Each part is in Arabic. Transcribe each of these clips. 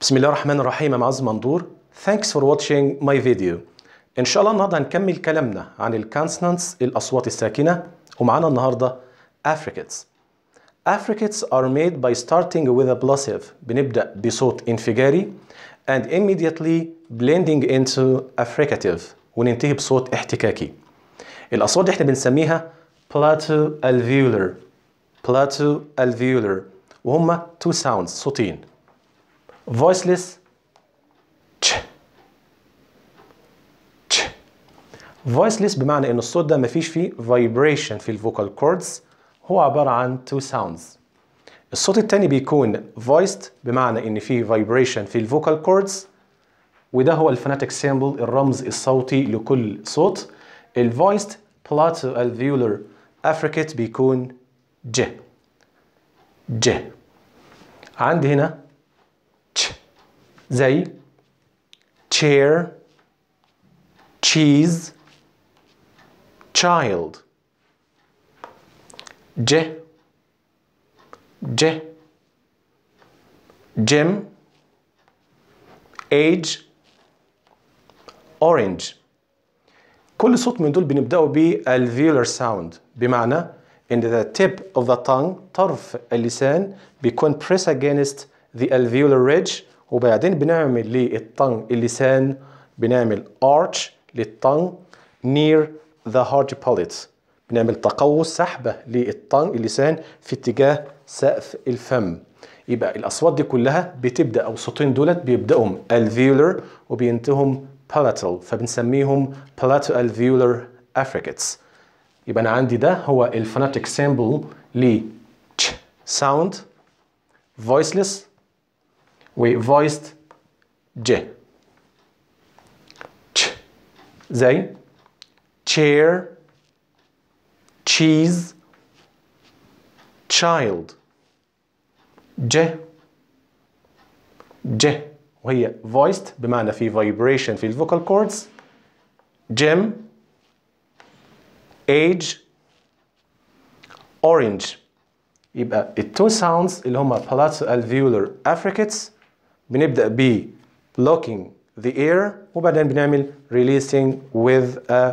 بسم الله الرحمن الرحيم معز مندور Thanks for watching my video إن شاء الله النهاردة هنكمل كلامنا عن consonants الأصوات الساكنة ومعانا النهاردة affricates Affricates are made by starting with a plosive بنبدأ بصوت انفجاري and immediately blending into affricative وننتهي بصوت احتكاكي الأصوات دي احنا بنسميها plateau alveolar plateau alveolar وهما two sounds صوتين voiceless تش تش voiceless بمعنى ان الصوت ده مفيش فيه vibration في الفوكال كوردز هو عبارة عن two sounds الصوت التاني بيكون voiced بمعنى ان فيه vibration في الفوكال كوردز وده هو الفوناتيك سيمبل الرمز الصوتي لكل صوت الفويست بلاتو الفيولر افريكت بيكون ج ج عندي هنا زي chair cheese child j j gym age orange كل صوت من دول بنبدأه بالفيولر ساوند بمعنى ان the tip of the tongue طرف اللسان بيكون press against the alveolar ridge وبعدين بنعمل للطن اللسان بنعمل arch للطن near the hard palate بنعمل تقوس سحبة للطن اللسان في اتجاه سقف الفم يبقى الأصوات دي كلها بتبدأ أو الصوتين دولت بيبدأهم alveolar وبينتهم palatal فبنسميهم palatal alveolar affricates يبقى أنا عندي ده هو الفوناتيك سيمبل ل sound voiceless we voiced J. Ch. They chair, cheese, child. J. J. وهي voiced بمعنى في vibration في vocal cords. Jim, Age. Orange. يبقى التو sounds اللي هما palatal alveolar affricates بنبدأ ب blocking the air وبعدين بنعمل releasing with a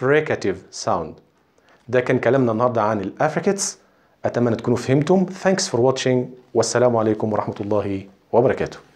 fricative sound ده كان كلامنا النهارده عن الافريكتس اتمنى تكونوا فهمتم thanks for watching والسلام عليكم ورحمة الله وبركاته